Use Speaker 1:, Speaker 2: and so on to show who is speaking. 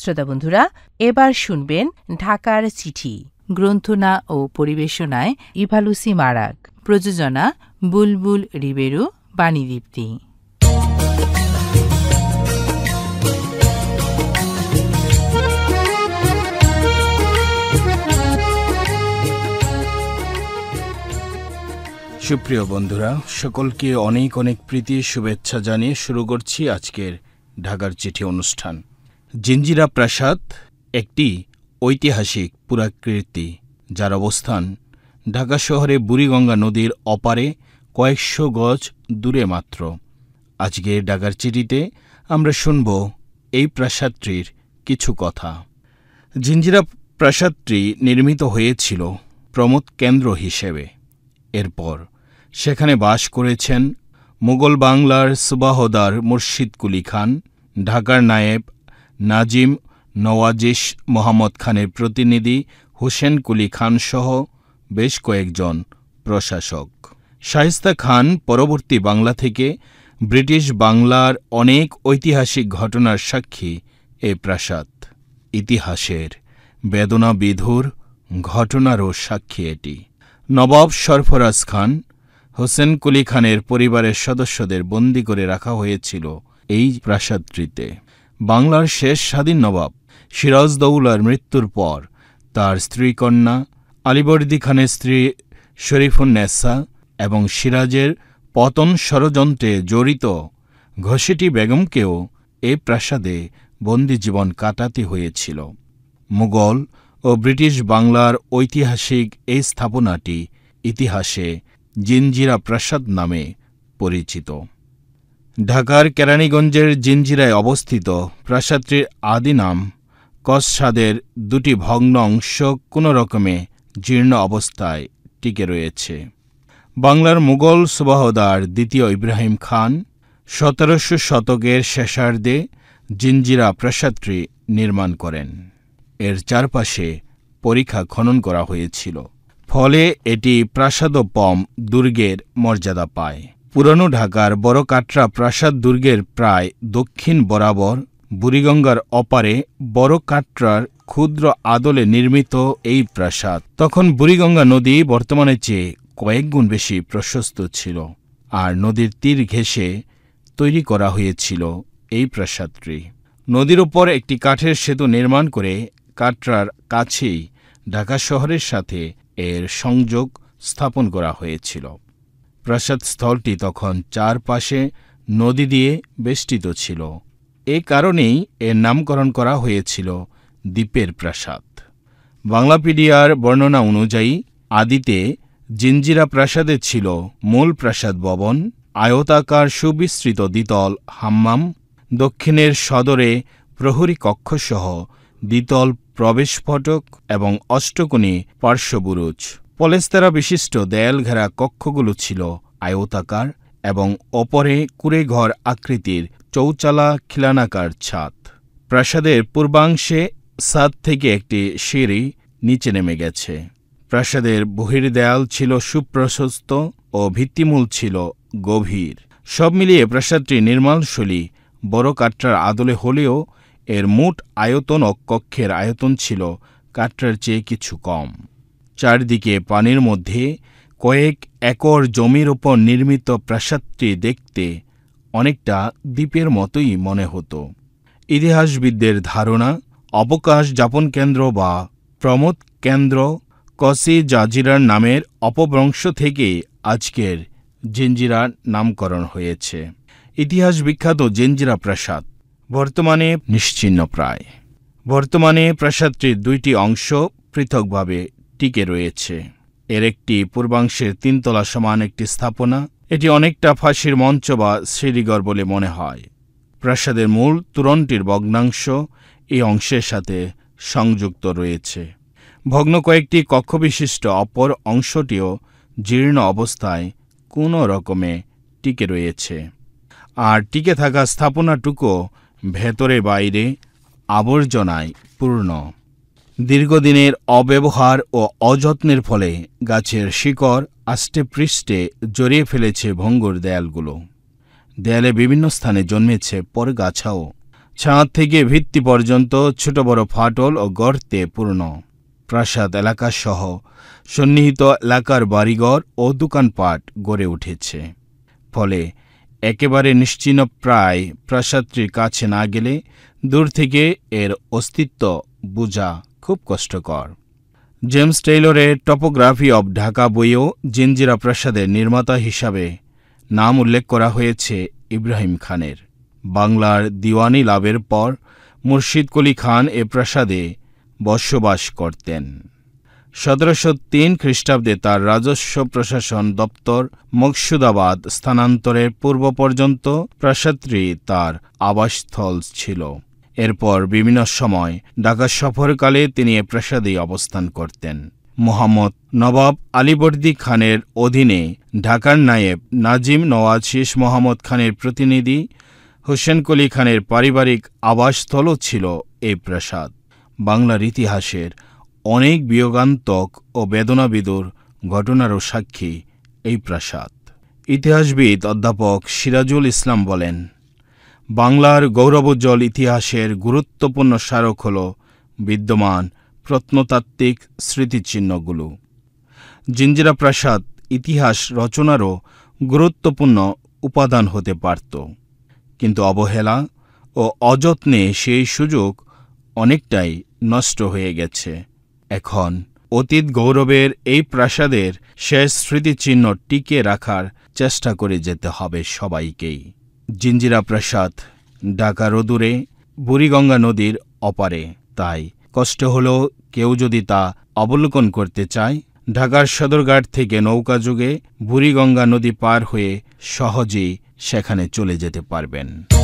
Speaker 1: শ্রোতা বন্ধুরা এবার শুনবেন ঢাকার চিঠি গ্রন্থনা ও পরিবেশনায় ইভালুসি মারাক প্রযোজনা বুলবুল রিবেরু বাণীদীপ্তি সুপ্রিয় বন্ধুরা সকলকে অনেক অনেক প্রীতি শুভেচ্ছা জানিয়ে শুরু করছি আজকের ঢাকার চিঠি অনুষ্ঠান জিঞ্জিরা প্রাসাদ একটি ঐতিহাসিক পুরাকীর্তি যার অবস্থান ঢাকা শহরে বুড়িগঙ্গা নদীর অপারে কয়েকশো গজ দূরে মাত্র আজকে ঢাকার চিঠিতে আমরা শুনব এই প্রাসাদটির কিছু কথা জিঞ্জিরা প্রাসাদটি নির্মিত হয়েছিল প্রমোদ কেন্দ্র হিসেবে এরপর সেখানে বাস করেছেন মুঘল বাংলার সুবাহদার মুর্শিদ কুলি খান ঢাকার নায়েব নাজিম নওয়াজিশ মোহাম্মদ খানের প্রতিনিধি হোসেন কুলি খানসহ বেশ কয়েকজন প্রশাসক শাহিস্তা খান পরবর্তী বাংলা থেকে ব্রিটিশ বাংলার অনেক ঐতিহাসিক ঘটনার সাক্ষী এ প্রাসাদ ইতিহাসের বেদনা বিধুর ঘটনারও সাক্ষী এটি নবাব সরফরাজ খান হোসেন কুলি খানের পরিবারের সদস্যদের বন্দি করে রাখা হয়েছিল এই প্রাসাদটিতে বাংলার শেষ স্বাধীন নবাব সিরাজদৌলার মৃত্যুর পর তার স্ত্রী কন্যা আলিবর্দি খানের স্ত্রী শরীফুন্নেসা এবং সিরাজের পতন ষড়যন্ত্রে জড়িত ঘষেটি বেগমকেও এ প্রাসাদে বন্দি জীবন কাটাতে হয়েছিল মুঘল ও ব্রিটিশ বাংলার ঐতিহাসিক এই স্থাপনাটি ইতিহাসে জিনজিরা প্রাসাদ নামে পরিচিত ঢাকার কেরানীগঞ্জের জিঞ্জিরায় অবস্থিত প্রাসাদটির আদি নাম কসসাদের দুটি ভগ্ন অংশ কোনো রকমে জীর্ণ অবস্থায় টিকে রয়েছে বাংলার মুঘল সুবাহদার দ্বিতীয় ইব্রাহিম খান সতেরোশো শতকের শেষার্ধে জিঞ্জিরা প্রাসাদটি নির্মাণ করেন এর চারপাশে পরীক্ষা খনন করা হয়েছিল ফলে এটি প্রাসাদোপম দুর্গের মর্যাদা পায় পুরনো ঢাকার বড় কাটরা প্রাসাদ দুর্গের প্রায় দক্ষিণ বরাবর বুড়িগঙ্গার অপারে বড় কাটরার ক্ষুদ্র আদলে নির্মিত এই প্রাসাদ তখন বুড়িগঙ্গা নদী বর্তমানে চেয়ে কয়েক গুণ বেশি প্রশস্ত ছিল আর নদীর তীর ঘেঁষে তৈরি করা হয়েছিল এই প্রাসাদটি নদীর ওপর একটি কাঠের সেতু নির্মাণ করে কাটরার কাছেই ঢাকা শহরের সাথে এর সংযোগ স্থাপন করা হয়েছিল প্রাসাদস্থলটি তখন চারপাশে নদী দিয়ে বেষ্টিত ছিল এ কারণেই এর নামকরণ করা হয়েছিল দ্বীপের প্রাসাদ বাংলাপিডিয়ার বর্ণনা অনুযায়ী আদিতে জিঞ্জিরা প্রাসাদে ছিল মূল প্রাসাদ ভবন আয়তাকার সুবিস্তৃত দ্বিতল হাম্মাম দক্ষিণের সদরে প্রহরী কক্ষসহ দ্বিতল প্রবেশ ফটক এবং অষ্টকোণী পার্শ্ববুরুজ পলেস্তারা বিশিষ্ট দেয়াল ঘেরা কক্ষগুলো ছিল আয়তাকার এবং অপরে কুড়েঘর আকৃতির চৌচালা খিলানাকার ছাদ প্রাসাদের পূর্বাংশে সাদ থেকে একটি সিঁড়ি নিচে নেমে গেছে প্রাসাদের বহির দেয়াল ছিল সুপ্রশস্ত ও ভিত্তিমূল ছিল গভীর সব মিলিয়ে প্রাসাদটি নির্মাণশৈলী বড় কাটরার আদলে হলেও এর মোট আয়তন ও কক্ষের আয়তন ছিল কাটরার চেয়ে কিছু কম চারদিকে পানির মধ্যে কয়েক একর জমির ওপর নির্মিত প্রাসাদটি দেখতে অনেকটা দ্বীপের মতোই মনে হতো ইতিহাসবিদদের ধারণা অবকাশ যাপন কেন্দ্র বা প্রমোদ কেন্দ্র কসি জাজিরার নামের অপভ্রংশ থেকে আজকের জিঞ্জিরা নামকরণ হয়েছে ইতিহাস বিখ্যাত জিঞ্জিরা প্রাসাদ বর্তমানে নিশ্চিন্ন প্রায় বর্তমানে প্রাসাদটির দুইটি অংশ পৃথকভাবে টিকে রয়েছে এর একটি পূর্বাংশের তিনতলা সমান একটি স্থাপনা এটি অনেকটা ফাঁসির মঞ্চ বা সিঁড়িঘর বলে মনে হয় প্রাসাদের মূল তুরন্টির ভগ্নাংশ এই অংশের সাথে সংযুক্ত রয়েছে ভগ্ন কয়েকটি কক্ষবিশিষ্ট অপর অংশটিও জীর্ণ অবস্থায় কোনো রকমে টিকে রয়েছে আর টিকে থাকা স্থাপনাটুকু ভেতরে বাইরে আবর্জনায় পূর্ণ দীর্ঘদিনের অব্যবহার ও অযত্নের ফলে গাছের শিকড় আষ্টে পৃষ্ঠে জড়িয়ে ফেলেছে ভঙ্গুর দেয়ালগুলো দেয়ালে বিভিন্ন স্থানে জন্মেছে পরগাছাও ছাঁদ থেকে ভিত্তি পর্যন্ত ছোট বড় ফাটল ও গর্তে পূর্ণ প্রাসাদ এলাকাসহ সন্নিহিত এলাকার বাড়িঘর ও দোকানপাট গড়ে উঠেছে ফলে একেবারে নিশ্চিন্ন প্রায় প্রাসাদটির কাছে না গেলে দূর থেকে এর অস্তিত্ব বোঝা খুব কষ্টকর জেমস টেইলরের টপোগ্রাফি অব ঢাকা বইও জিঞ্জিরা প্রাসাদের নির্মাতা হিসাবে নাম উল্লেখ করা হয়েছে ইব্রাহিম খানের বাংলার দিওয়ানি লাভের পর মুর্শিদ কলি খান এ প্রাসাদে বসবাস করতেন সতেরোশো তিন খ্রিস্টাব্দে তার রাজস্ব প্রশাসন দপ্তর মকসুদাবাদ স্থানান্তরের পূর্ব পর্যন্ত প্রাসাদটি তার আবাসস্থল ছিল এরপর বিভিন্ন সময় ঢাকা সফরকালে তিনি এ প্রাসাদেই অবস্থান করতেন মোহাম্মদ নবাব আলিবর্দি খানের অধীনে ঢাকার নায়েব নাজিম নওয়াজ শেষ মোহাম্মদ খানের প্রতিনিধি হোসেন কলি খানের পারিবারিক আবাসস্থলও ছিল এই প্রাসাদ বাংলার ইতিহাসের অনেক বিয়োগান্তক ও বেদনাবিদুর ঘটনারও সাক্ষী এই প্রাসাদ ইতিহাসবিদ অধ্যাপক সিরাজুল ইসলাম বলেন বাংলার গৌরবোজ্জ্বল ইতিহাসের গুরুত্বপূর্ণ স্মারক হল বিদ্যমান প্রত্নতাত্ত্বিক স্মৃতিচিহ্নগুলো জিঞ্জিরা প্রাসাদ ইতিহাস রচনারও গুরুত্বপূর্ণ উপাদান হতে পারত কিন্তু অবহেলা ও অযত্নে সেই সুযোগ অনেকটাই নষ্ট হয়ে গেছে এখন অতীত গৌরবের এই প্রাসাদের শেষ স্মৃতিচিহ্ন টিকে রাখার চেষ্টা করে যেতে হবে সবাইকেই জিঞ্জিরা প্রাসাদ ঢাকা রোদুরে বুড়িগঙ্গা নদীর অপারে তাই কষ্ট হলেও কেউ যদি তা অবলোকন করতে চায় ঢাকার সদরঘাট থেকে নৌকা যুগে বুড়িগঙ্গা নদী পার হয়ে সহজেই সেখানে চলে যেতে পারবেন